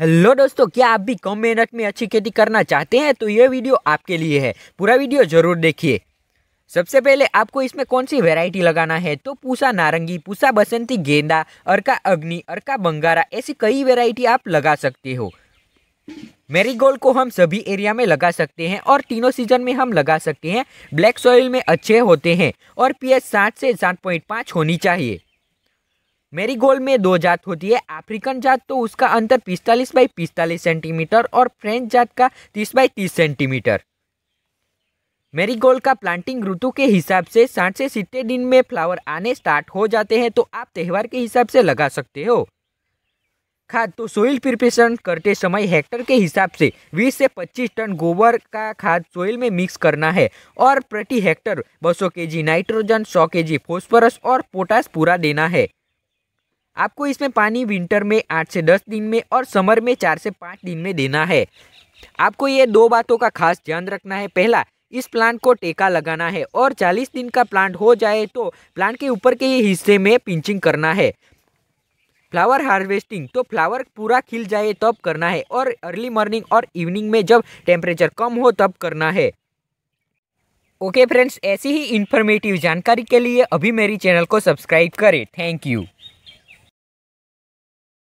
hello दोस्तों क्या आप भी कम मेहनत में अच्छी खेती करना चाहते हैं तो ये वीडियो आपके लिए है पूरा वीडियो ज़रूर देखिए सबसे पहले आपको इसमें कौन सी वैरायटी लगाना है तो पूसा नारंगी पूसा बसंती गेंदा अर्का अग्नि अर्का बंगारा ऐसी कई वैरायटी आप लगा सकते हो मेरीगोल्ड को हम सभी एरिया में लगा सकते हैं और तीनों सीजन में हम लगा सकते हैं ब्लैक सॉइल में अच्छे होते हैं और पी एच से सात पॉइंट पाँच होनी चाहिए मेरी गोल में दो जात होती है अफ्रीकन जात तो उसका अंतर पिस्तालीस बाई पिस्तालीस सेंटीमीटर और फ्रेंच जात का तीस बाई तीस सेंटीमीटर मेरी गोल का प्लांटिंग ऋतु के हिसाब से साठ से सितर दिन में फ्लावर आने स्टार्ट हो जाते हैं तो आप त्यौहार के हिसाब से लगा सकते हो खाद तो सोइल प्रिपरेशन करते समय हेक्टर के हिसाब से 20 से 25 टन गोबर का खाद सोइल में मिक्स करना है और प्रति hectare 200 KG nitrogen 100 KG phosphorus और पोटास पूरा देना है आपको इसमें पानी विंटर में आठ से दस दिन में और समर में चार से पाँच दिन में देना है आपको ये दो बातों का खास ध्यान रखना है पहला इस प्लांट को टेका लगाना है और 40 दिन का प्लांट हो जाए तो प्लांट के ऊपर के हिस्से में पिंचिंग करना है फ्लावर हार्वेस्टिंग तो फ्लावर पूरा खिल जाए तब करना है और अर्ली मॉर्निंग और इवनिंग में जब टेम्परेचर कम हो तब करना है ओके फ्रेंड्स ऐसी ही इन्फॉर्मेटिव जानकारी के लिए अभी मेरी चैनल को सब्सक्राइब करें थैंक यू